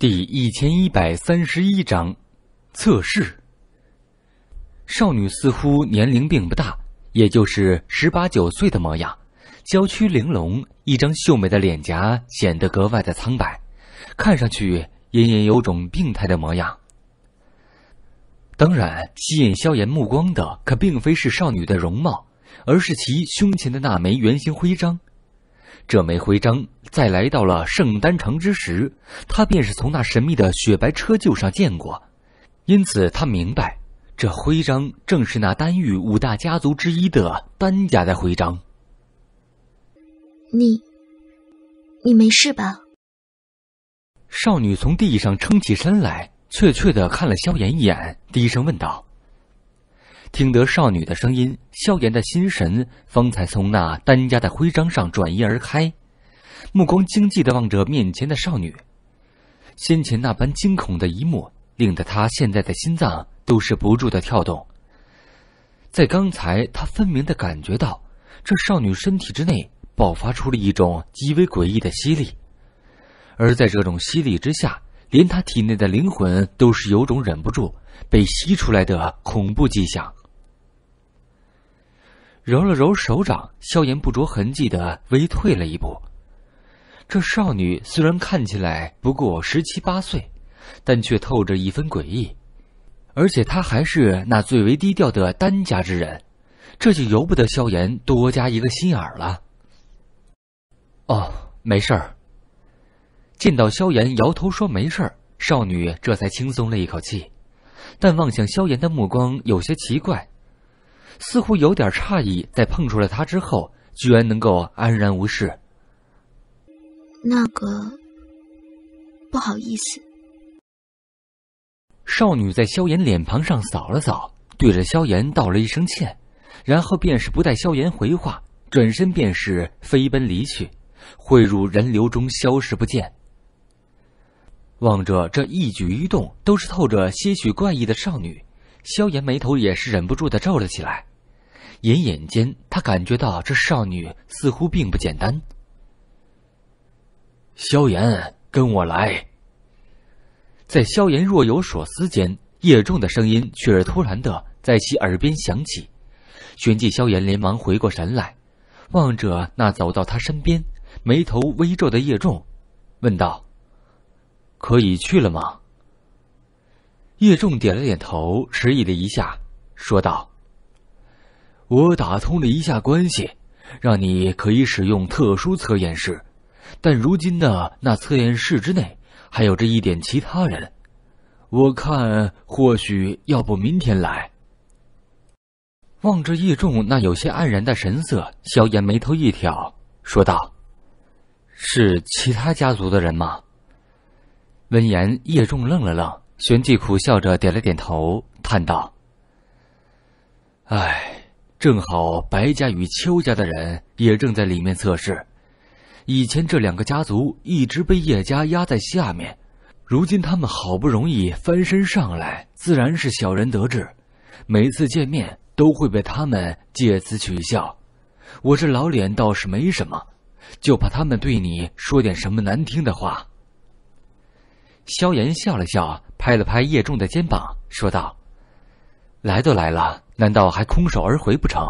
第一千一百三十一章测试。少女似乎年龄并不大，也就是十八九岁的模样，娇躯玲珑，一张秀美的脸颊显得格外的苍白，看上去隐隐有种病态的模样。当然，吸引萧炎目光的可并非是少女的容貌，而是其胸前的那枚圆形徽章。这枚徽章在来到了圣丹城之时，他便是从那神秘的雪白车臼上见过，因此他明白，这徽章正是那丹域五大家族之一的丹家的徽章。你，你没事吧？少女从地上撑起身来，怯怯的看了萧炎一眼，低声问道。听得少女的声音，萧炎的心神方才从那单家的徽章上转移而开，目光惊悸的望着面前的少女。先前那般惊恐的一幕，令得他现在的心脏都是不住的跳动。在刚才，他分明的感觉到，这少女身体之内爆发出了一种极为诡异的吸力，而在这种吸力之下，连他体内的灵魂都是有种忍不住被吸出来的恐怖迹象。揉了揉手掌，萧炎不着痕迹的微退了一步。这少女虽然看起来不过十七八岁，但却透着一分诡异，而且她还是那最为低调的单家之人，这就由不得萧炎多加一个心眼儿了。哦，没事儿。见到萧炎摇头说没事儿，少女这才轻松了一口气，但望向萧炎的目光有些奇怪。似乎有点诧异，在碰触了他之后，居然能够安然无事。那个，不好意思。少女在萧炎脸庞上扫了扫，对着萧炎道了一声歉，然后便是不待萧炎回话，转身便是飞奔离去，汇入人流中消失不见。望着这一举一动都是透着些许怪异的少女。萧炎眉头也是忍不住的皱了起来，隐隐间他感觉到这少女似乎并不简单。萧炎，跟我来。在萧炎若有所思间，叶重的声音却是突然的在其耳边响起，旋即萧炎连忙回过神来，望着那走到他身边、眉头微皱的叶重，问道：“可以去了吗？”叶重点了点头，迟疑了一下，说道：“我打通了一下关系，让你可以使用特殊测验室。但如今的那测验室之内，还有着一点其他人。我看，或许要不明天来。”望着叶重那有些黯然的神色，萧炎眉头一挑，说道：“是其他家族的人吗？”闻言，叶重愣了愣。玄寂苦笑着点了点头，叹道：“哎，正好白家与邱家的人也正在里面测试。以前这两个家族一直被叶家压在下面，如今他们好不容易翻身上来，自然是小人得志。每次见面都会被他们借此取笑。我这老脸倒是没什么，就怕他们对你说点什么难听的话。”萧炎笑了笑，拍了拍叶重的肩膀，说道：“来都来了，难道还空手而回不成？”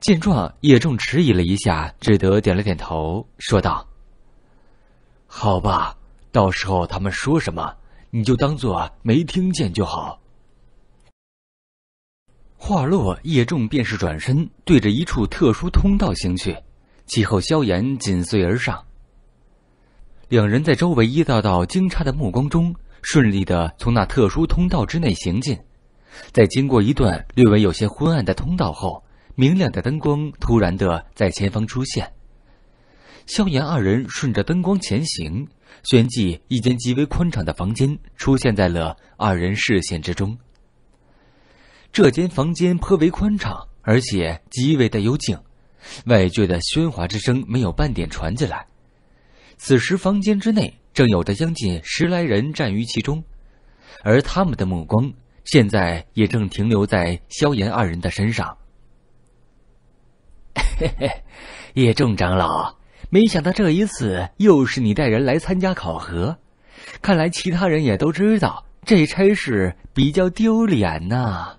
见状，叶重迟疑了一下，只得点了点头，说道：“好吧，到时候他们说什么，你就当做没听见就好。”话落，叶重便是转身对着一处特殊通道行去，其后萧炎紧随而上。两人在周围一道道惊诧的目光中，顺利的从那特殊通道之内行进，在经过一段略微有些昏暗的通道后，明亮的灯光突然的在前方出现。萧炎二人顺着灯光前行，旋即一间极为宽敞的房间出现在了二人视线之中。这间房间颇为宽敞，而且极为的幽静，外界的喧哗之声没有半点传进来。此时，房间之内正有着将近十来人站于其中，而他们的目光现在也正停留在萧炎二人的身上。嘿嘿，叶正长老，没想到这一次又是你带人来参加考核，看来其他人也都知道这差事比较丢脸呐。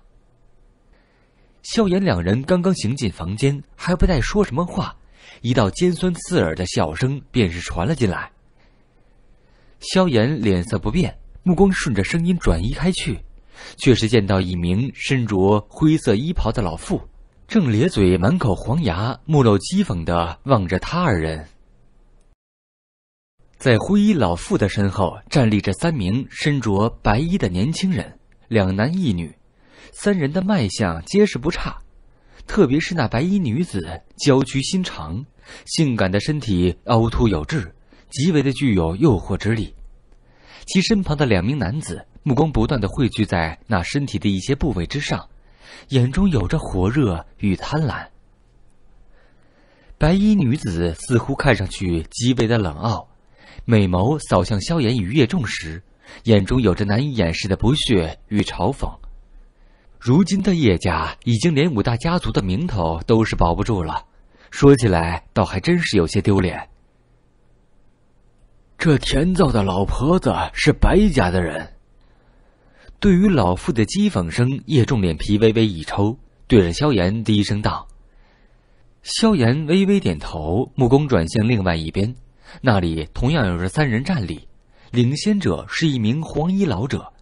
萧炎两人刚刚行进房间，还不带说什么话。一道尖酸刺耳的笑声便是传了进来。萧炎脸色不变，目光顺着声音转移开去，却是见到一名身着灰色衣袍的老妇，正咧嘴满口黄牙，目露讥讽的望着他二人。在灰衣老妇的身后，站立着三名身着白衣的年轻人，两男一女，三人的脉象皆是不差。特别是那白衣女子，娇躯心肠，性感的身体凹凸有致，极为的具有诱惑之力。其身旁的两名男子目光不断的汇聚在那身体的一些部位之上，眼中有着火热与贪婪。白衣女子似乎看上去极为的冷傲，美眸扫向萧炎与叶重时，眼中有着难以掩饰的不屑与嘲讽。如今的叶家已经连五大家族的名头都是保不住了，说起来倒还真是有些丢脸。这田灶的老婆子是白家的人。对于老妇的讥讽声，叶重脸皮微微一抽，对着萧炎低声道。萧炎微微点头，目光转向另外一边，那里同样有着三人站立，领先者是一名黄衣老者。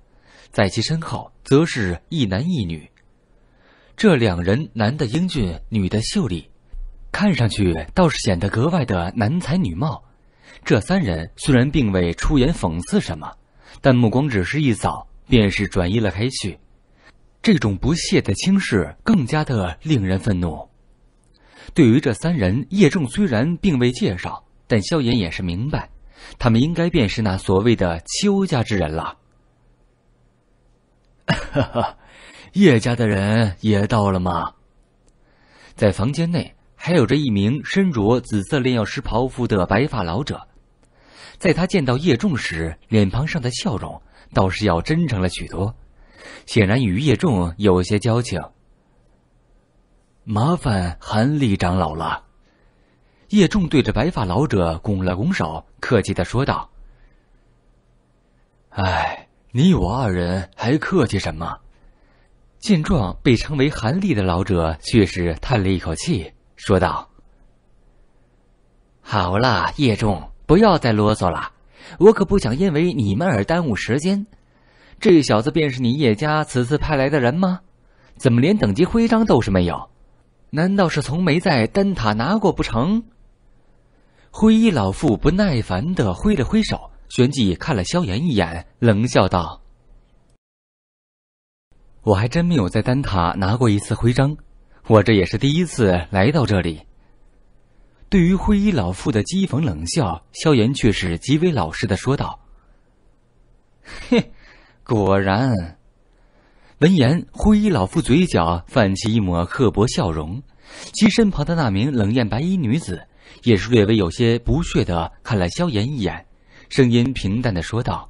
在其身后，则是一男一女。这两人，男的英俊，女的秀丽，看上去倒是显得格外的男才女貌。这三人虽然并未出言讽刺什么，但目光只是一扫，便是转移了开去。这种不屑的轻视，更加的令人愤怒。对于这三人，叶正虽然并未介绍，但萧炎也是明白，他们应该便是那所谓的邱家之人了。哈哈，叶家的人也到了吗？在房间内，还有着一名身着紫色炼药师袍服的白发老者，在他见到叶仲时，脸庞上的笑容倒是要真诚了许多，显然与叶仲有些交情。麻烦韩立长老了，叶仲对着白发老者拱了拱手，客气的说道：“哎。”你我二人还客气什么？见状，被称为韩立的老者却是叹了一口气，说道：“好了，叶重，不要再啰嗦了，我可不想因为你们而耽误时间。这小子便是你叶家此次派来的人吗？怎么连等级徽章都是没有？难道是从没在灯塔拿过不成？”灰衣老妇不耐烦的挥了挥手。旋即看了萧炎一眼，冷笑道：“我还真没有在丹塔拿过一次徽章，我这也是第一次来到这里。”对于灰衣老妇的讥讽冷笑，萧炎却是极为老实的说道：“嘿，果然。”闻言，灰衣老妇嘴角泛起一抹刻薄笑容，其身旁的那名冷艳白衣女子也是略微有些不屑的看了萧炎一眼。声音平淡的说道：“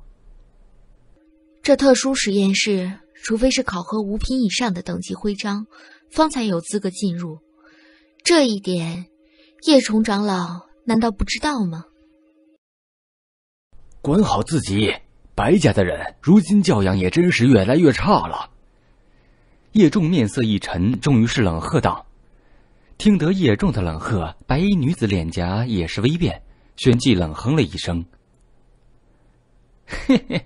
这特殊实验室，除非是考核五品以上的等级徽章，方才有资格进入。这一点，叶重长老难道不知道吗？”“管好自己！白家的人，如今教养也真是越来越差了。”叶重面色一沉，终于是冷喝道：“听得叶重的冷喝，白衣女子脸颊也是微变，旋即冷哼了一声。”嘿嘿，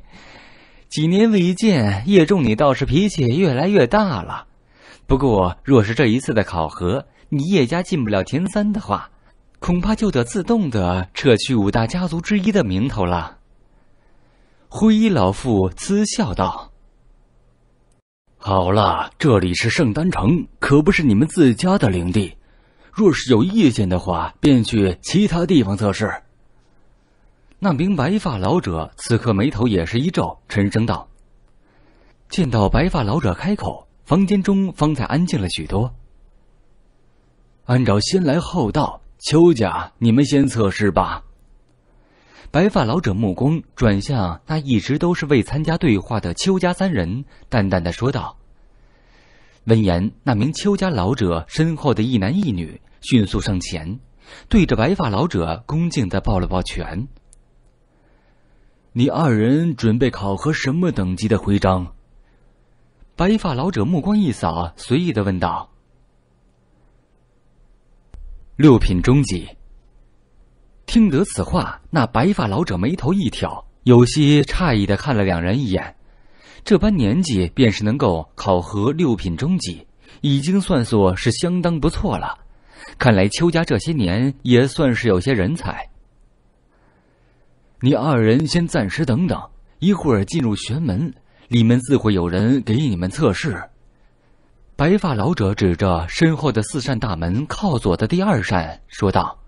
几年未见，叶重，你倒是脾气越来越大了。不过，若是这一次的考核你叶家进不了前三的话，恐怕就得自动的撤去五大家族之一的名头了。”灰衣老妇嗤笑道。“好了，这里是圣丹城，可不是你们自家的领地。若是有意见的话，便去其他地方测试。”那名白发老者此刻眉头也是一皱，沉声道：“见到白发老者开口，房间中方才安静了许多。按照先来后到，邱家你们先测试吧。”白发老者目光转向那一直都是未参加对话的邱家三人，淡淡的说道。闻言，那名邱家老者身后的一男一女迅速上前，对着白发老者恭敬的抱了抱拳。你二人准备考核什么等级的徽章？白发老者目光一扫，随意的问道：“六品中级。”听得此话，那白发老者眉头一挑，有些诧异的看了两人一眼。这般年纪，便是能够考核六品中级，已经算作是相当不错了。看来邱家这些年也算是有些人才。你二人先暂时等等，一会儿进入玄门，里面自会有人给你们测试。白发老者指着身后的四扇大门，靠左的第二扇说道：“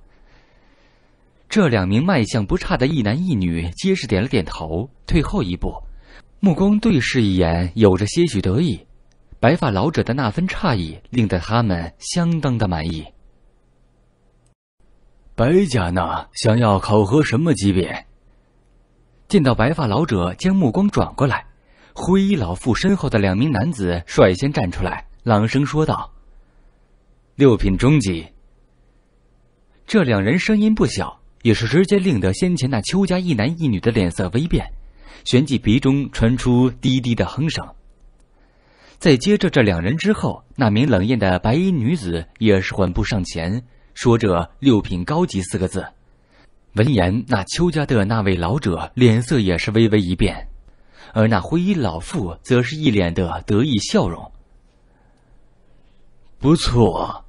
这两名脉相不差的一男一女，皆是点了点头，退后一步，目光对视一眼，有着些许得意。白发老者的那份诧异，令得他们相当的满意。”白家呢？想要考核什么级别？见到白发老者将目光转过来，灰衣老妇身后的两名男子率先站出来，朗声说道：“六品中级。”这两人声音不小，也是直接令得先前那邱家一男一女的脸色微变，旋即鼻中传出低低的哼声。在接着这两人之后，那名冷艳的白衣女子也是缓步上前，说着“六品高级”四个字。闻言，那邱家的那位老者脸色也是微微一变，而那灰衣老妇则是一脸的得意笑容。不错，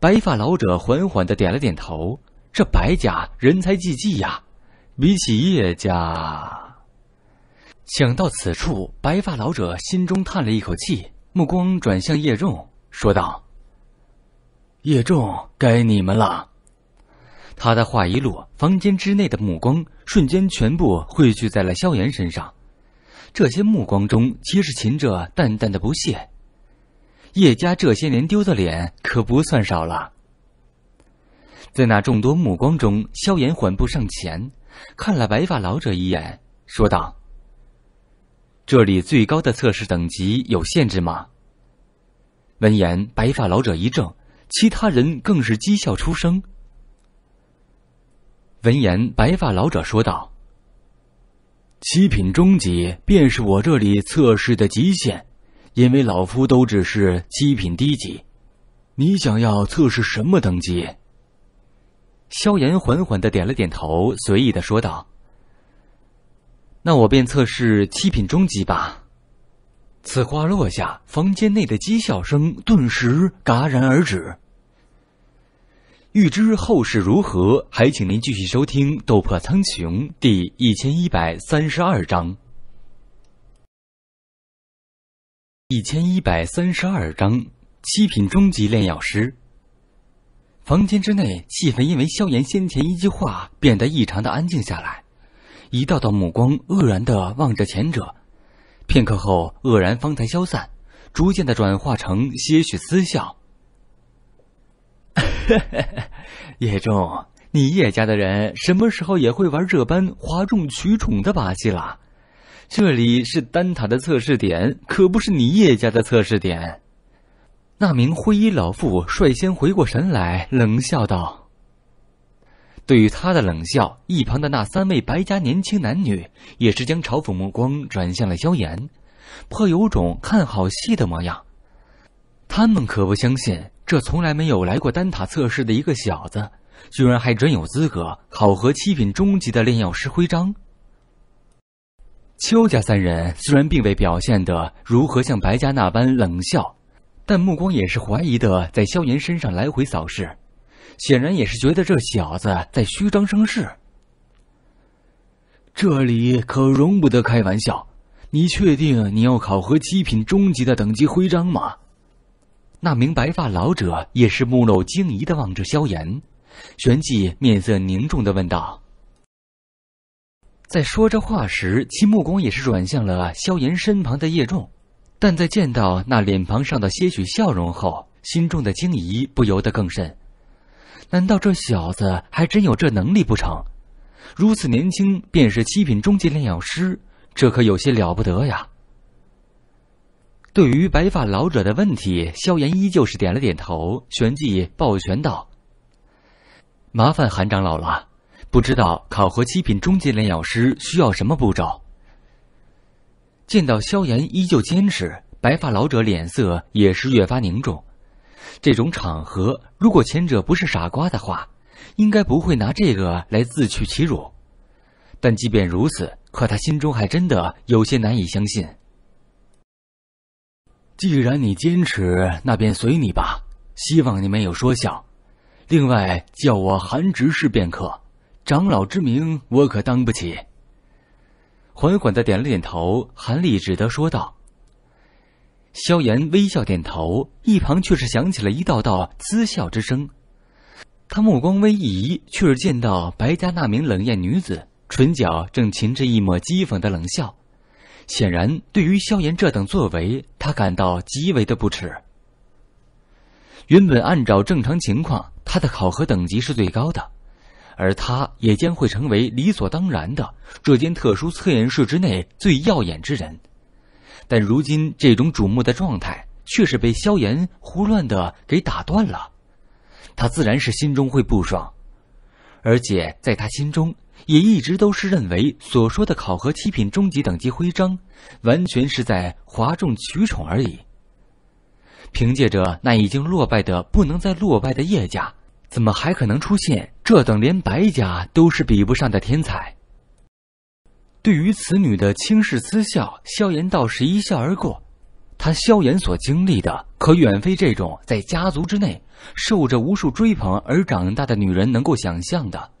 白发老者缓缓的点了点头。这白家人才济济呀，比起叶家……想到此处，白发老者心中叹了一口气，目光转向叶重，说道：“叶重，该你们了。”他的话一落，房间之内的目光瞬间全部汇聚在了萧炎身上。这些目光中皆是噙着淡淡的不屑。叶家这些年丢的脸可不算少了。在那众多目光中，萧炎缓步上前，看了白发老者一眼，说道：“这里最高的测试等级有限制吗？”闻言，白发老者一怔，其他人更是讥笑出声。闻言，白发老者说道：“七品中级便是我这里测试的极限，因为老夫都只是七品低级。你想要测试什么等级？”萧炎缓缓的点了点头，随意的说道：“那我便测试七品中级吧。”此话落下，房间内的讥笑声顿时戛然而止。欲知后事如何，还请您继续收听《斗破苍穹》第一千一百三十二章。一千一百三十二章，七品中级炼药师。房间之内，气氛因为萧炎先前一句话变得异常的安静下来，一道道目光愕然的望着前者，片刻后愕然方才消散，逐渐的转化成些许思笑。哈哈，叶仲，你叶家的人什么时候也会玩这般哗众取宠的把戏了？这里是丹塔的测试点，可不是你叶家的测试点。那名灰衣老妇率先回过神来，冷笑道：“对于他的冷笑，一旁的那三位白家年轻男女也是将嘲讽目光转向了萧炎，颇有种看好戏的模样。他们可不相信。”这从来没有来过丹塔测试的一个小子，居然还真有资格考核七品中级的炼药师徽章。邱家三人虽然并未表现得如何像白家那般冷笑，但目光也是怀疑的在萧炎身上来回扫视，显然也是觉得这小子在虚张声势。这里可容不得开玩笑，你确定你要考核七品中级的等级徽章吗？那名白发老者也是目露惊疑的望着萧炎，旋即面色凝重的问道。在说这话时，其目光也是转向了萧炎身旁的叶重，但在见到那脸庞上的些许笑容后，心中的惊疑不由得更甚。难道这小子还真有这能力不成？如此年轻便是七品中级炼药师，这可有些了不得呀。对于白发老者的问题，萧炎依旧是点了点头，旋即抱拳道：“麻烦韩长老了，不知道考核七品中级炼药师需要什么步骤。”见到萧炎依旧坚持，白发老者脸色也是越发凝重。这种场合，如果前者不是傻瓜的话，应该不会拿这个来自取其辱。但即便如此，可他心中还真的有些难以相信。既然你坚持，那便随你吧。希望你没有说笑。另外，叫我韩执事便可，长老之名我可当不起。缓缓的点了点头，韩立只得说道。萧炎微笑点头，一旁却是响起了一道道讥笑之声。他目光微移，却是见到白家那名冷艳女子，唇角正噙着一抹讥讽的冷笑。显然，对于萧炎这等作为，他感到极为的不耻。原本按照正常情况，他的考核等级是最高的，而他也将会成为理所当然的这间特殊测验室之内最耀眼之人。但如今这种瞩目的状态，却是被萧炎胡乱的给打断了，他自然是心中会不爽，而且在他心中。也一直都是认为所说的考核七品中级等级徽章，完全是在哗众取宠而已。凭借着那已经落败的不能再落败的叶家，怎么还可能出现这等连白家都是比不上的天才？对于此女的轻视私笑，萧炎倒是一笑而过。他萧炎所经历的，可远非这种在家族之内受着无数追捧而长大的女人能够想象的。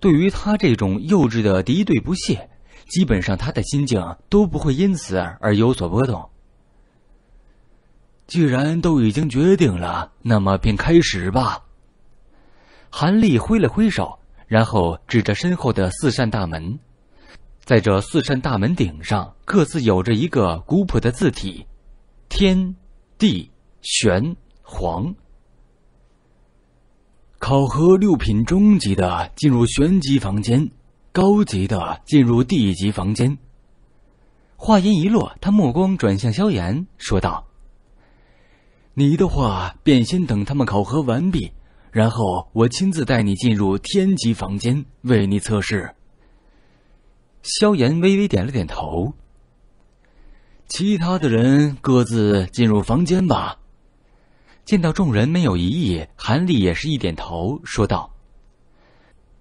对于他这种幼稚的敌对不屑，基本上他的心境都不会因此而有所波动。既然都已经决定了，那么便开始吧。韩立挥了挥手，然后指着身后的四扇大门，在这四扇大门顶上各自有着一个古朴的字体：天、地、玄、黄。考核六品中级的进入玄级房间，高级的进入地级房间。话音一落，他目光转向萧炎，说道：“你的话便先等他们考核完毕，然后我亲自带你进入天级房间，为你测试。”萧炎微微点了点头。其他的人各自进入房间吧。见到众人没有异议，韩立也是一点头说道。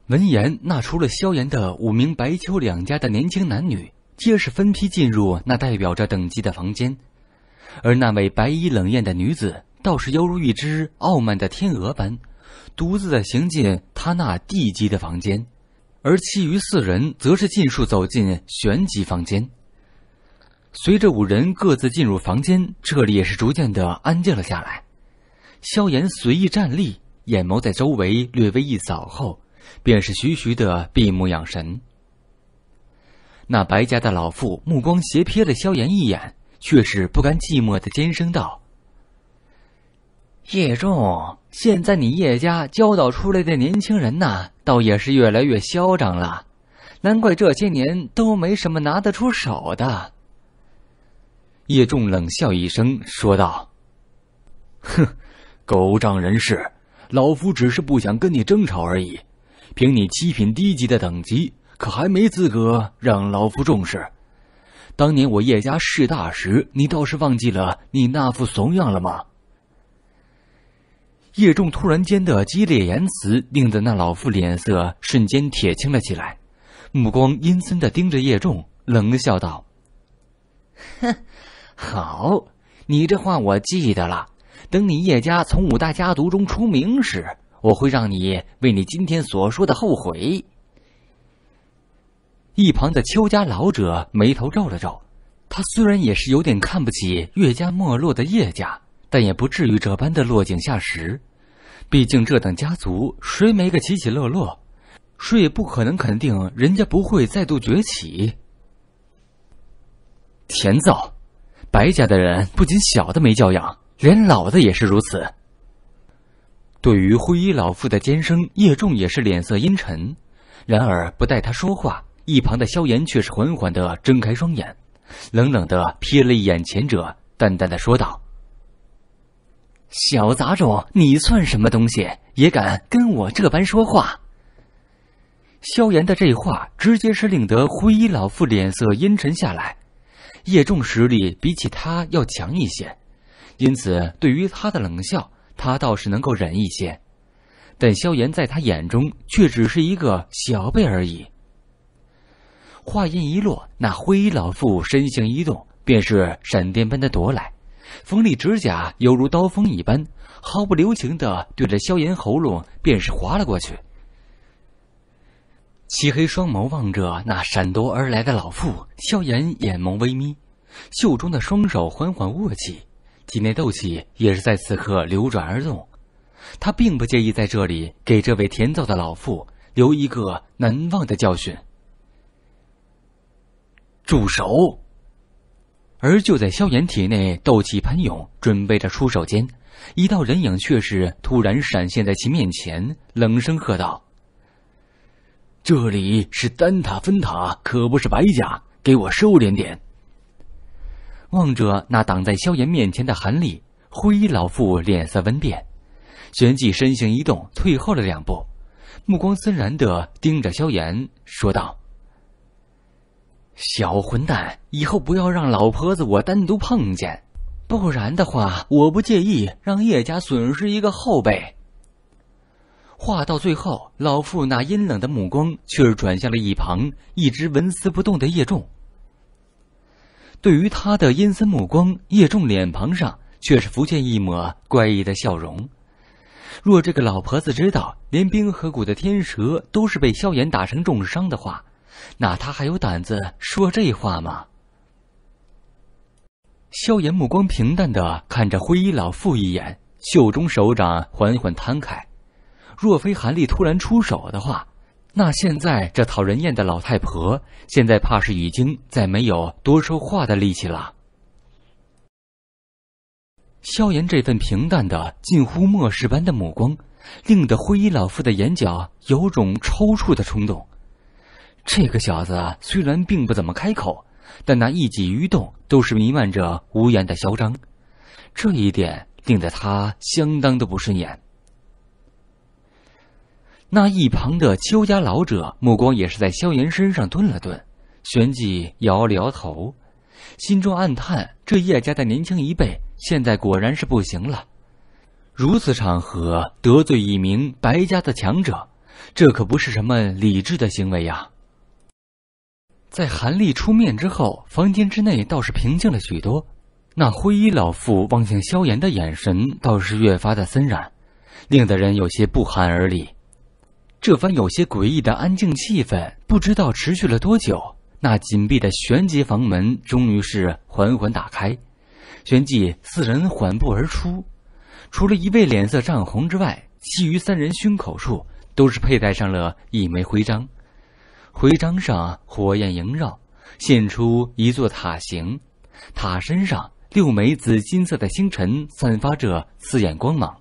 闻言，那除了萧炎的五名白秋两家的年轻男女，皆是分批进入那代表着等级的房间，而那位白衣冷艳的女子倒是犹如一只傲慢的天鹅般，独自的行进他那地级的房间，而其余四人则是尽数走进玄级房间。随着五人各自进入房间，这里也是逐渐的安静了下来。萧炎随意站立，眼眸在周围略微一扫后，便是徐徐的闭目养神。那白家的老妇目光斜瞥了萧炎一眼，却是不甘寂寞的尖声道：“叶重，现在你叶家教导出来的年轻人呐，倒也是越来越嚣张了，难怪这些年都没什么拿得出手的。”叶重冷笑一声说道：“哼。”狗仗人势，老夫只是不想跟你争吵而已。凭你七品低级的等级，可还没资格让老夫重视。当年我叶家势大时，你倒是忘记了你那副怂样了吗？叶仲突然间的激烈言辞，令得那老妇脸色瞬间铁青了起来，目光阴森的盯着叶仲，冷笑道：“哼，好，你这话我记得了。”等你叶家从五大家族中出名时，我会让你为你今天所说的后悔。一旁的邱家老者眉头皱了皱，他虽然也是有点看不起岳家没落的叶家，但也不至于这般的落井下石。毕竟这等家族，谁没个起起落落？谁也不可能肯定人家不会再度崛起。田造，白家的人不仅小的没教养。连老子也是如此。对于灰衣老妇的尖声，叶仲也是脸色阴沉。然而不待他说话，一旁的萧炎却是缓缓的睁开双眼，冷冷的瞥了一眼前者，淡淡的说道：“小杂种，你算什么东西，也敢跟我这般说话？”萧炎的这话直接是令得灰衣老妇脸色阴沉下来。叶仲实力比起他要强一些。因此，对于他的冷笑，他倒是能够忍一些；但萧炎在他眼中却只是一个小辈而已。话音一落，那灰衣老妇身形一动，便是闪电般的夺来，锋利指甲犹如刀锋一般，毫不留情的对着萧炎喉咙便是划了过去。漆黑双眸望着那闪夺而来的老妇，萧炎眼眸微眯，袖中的双手缓缓握起。体内斗气也是在此刻流转而动，他并不介意在这里给这位甜造的老妇留一个难忘的教训。住手！而就在萧炎体内斗气喷涌，准备着出手间，一道人影却是突然闪现在其面前，冷声喝道：“这里是丹塔分塔，可不是白家，给我收敛点。”望着那挡在萧炎面前的韩立灰衣老妇脸色温变，旋即身形一动退后了两步，目光森然的盯着萧炎说道：“小混蛋，以后不要让老婆子我单独碰见，不然的话，我不介意让叶家损失一个后辈。”话到最后，老妇那阴冷的目光却是转向了一旁一直纹丝不动的叶重。对于他的阴森目光，叶重脸庞上却是浮现一抹怪异的笑容。若这个老婆子知道，连冰河谷的天蛇都是被萧炎打成重伤的话，那他还有胆子说这话吗？萧炎目光平淡的看着灰衣老妇一眼，袖中手掌缓缓摊开。若非韩立突然出手的话，那现在这讨人厌的老太婆，现在怕是已经再没有多说话的力气了。萧炎这份平淡的近乎漠视般的目光，令得灰衣老妇的眼角有种抽搐的冲动。这个小子虽然并不怎么开口，但那一举一动都是弥漫着无言的嚣张，这一点令得他相当的不顺眼。那一旁的邱家老者目光也是在萧炎身上顿了顿，旋即摇了摇头，心中暗叹：这叶家的年轻一辈现在果然是不行了。如此场合得罪一名白家的强者，这可不是什么理智的行为呀。在韩立出面之后，房间之内倒是平静了许多。那灰衣老妇望向萧炎的眼神倒是越发的森然，令得人有些不寒而栗。这番有些诡异的安静气氛，不知道持续了多久。那紧闭的玄级房门终于是缓缓打开，旋即四人缓步而出。除了一位脸色涨红之外，其余三人胸口处都是佩戴上了一枚徽章，徽章上火焰萦绕，现出一座塔形。塔身上六枚紫金色的星辰，散发着刺眼光芒。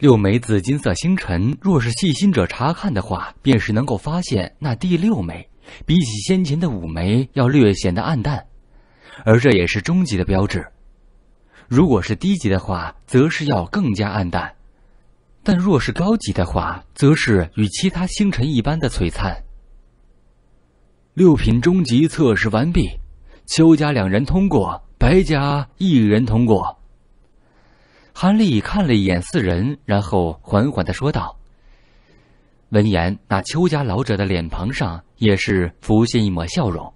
六枚紫金色星辰，若是细心者查看的话，便是能够发现那第六枚，比起先前的五枚要略显得暗淡，而这也是终极的标志。如果是低级的话，则是要更加暗淡；但若是高级的话，则是与其他星辰一般的璀璨。六品中级测试完毕，邱家两人通过，白家一人通过。韩立看了一眼四人，然后缓缓的说道。闻言，那邱家老者的脸庞上也是浮现一抹笑容，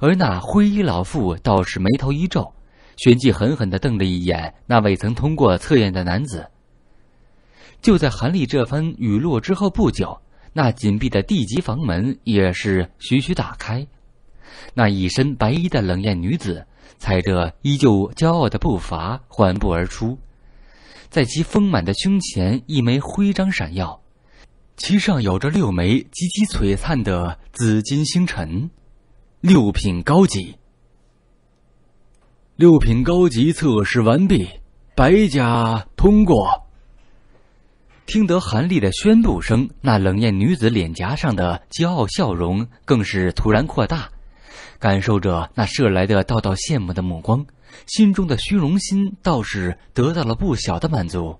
而那灰衣老妇倒是眉头一皱，旋即狠狠的瞪了一眼那未曾通过测验的男子。就在韩立这番语落之后不久，那紧闭的地级房门也是徐徐打开，那一身白衣的冷艳女子。踩着依旧骄傲的步伐缓步而出，在其丰满的胸前，一枚徽章闪耀，其上有着六枚极其璀璨的紫金星辰，六品高级。六品高级测试完毕，白家通过。听得韩立的宣布声，那冷艳女子脸颊上的骄傲笑容更是突然扩大。感受着那射来的道道羡慕的目光，心中的虚荣心倒是得到了不小的满足。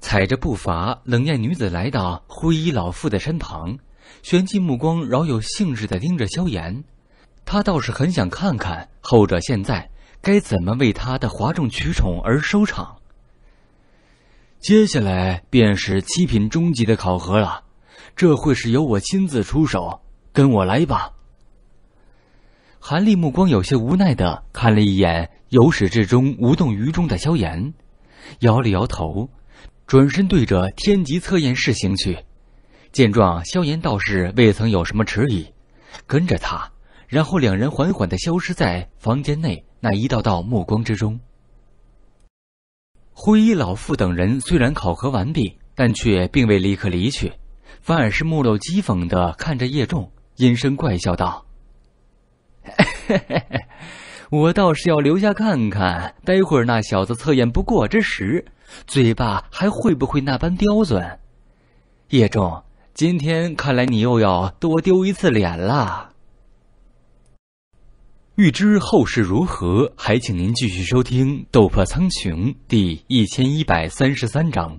踩着步伐，冷艳女子来到灰衣老妇的身旁，旋即目光饶有兴致地盯着萧炎。她倒是很想看看后者现在该怎么为她的哗众取宠而收场。接下来便是七品中级的考核了，这会是由我亲自出手。跟我来吧。韩立目光有些无奈的看了一眼由始至终无动于衷的萧炎，摇了摇头，转身对着天级测验室行去。见状，萧炎倒是未曾有什么迟疑，跟着他，然后两人缓缓的消失在房间内那一道道目光之中。灰衣老妇等人虽然考核完毕，但却并未立刻离去，反而是目露讥讽的看着叶重。阴声怪笑道：“ 我倒是要留下看看，待会儿那小子测验不过之时，嘴巴还会不会那般刁钻？”叶重，今天看来你又要多丢一次脸了。欲知后事如何，还请您继续收听《斗破苍穹》第一千一百三十三章。